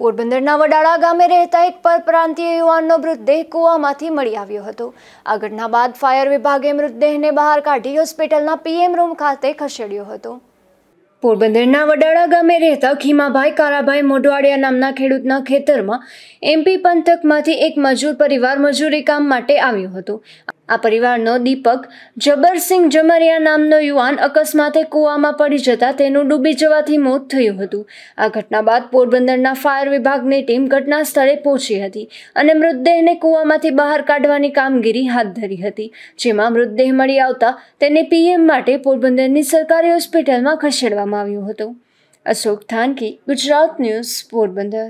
પોરબંદરના વડાળા ગામે રહેતા એક પરપ્રાંતીય યુવાનનો મૃતદેહ કૂવામાંથી મળી આવ્યો હતો આ ઘટના બાદ ફાયર વિભાગે મૃતદેહને બહાર કાઢી હોસ્પિટલના પીએમ રૂમ ખાતે ખસેડ્યો હતો પોરબંદરના વડાળા ગામે રહેતા ખીમાભાઈ કારાભાઈ મોઢવાડિયા નામના ખેડૂતના ખેતરમાં એમપી પંથકમાંથી એક મજૂર પરિવાર મજૂરી કામ માટે આવ્યો હતો આ પરિવારનો દીપક જબરસિંહ જમરિયા નામનો યુવાન અકસ્માતે કૂવામાં પડી જતા તેનું ડૂબી જવાથી મોત થયું હતું આ ઘટના બાદ પોરબંદરના ફાયર વિભાગની ટીમ ઘટના સ્થળે પહોંચી હતી અને મૃતદેહને કૂવામાંથી બહાર કાઢવાની કામગીરી હાથ ધરી હતી જેમાં મૃતદેહ મળી આવતા તેને પીએમ માટે પોરબંદરની સરકારી હોસ્પિટલમાં ખસેડવામાં આવ્યું હતું અશોક થાનકી ગુજરાત ન્યૂઝ પોરબંદર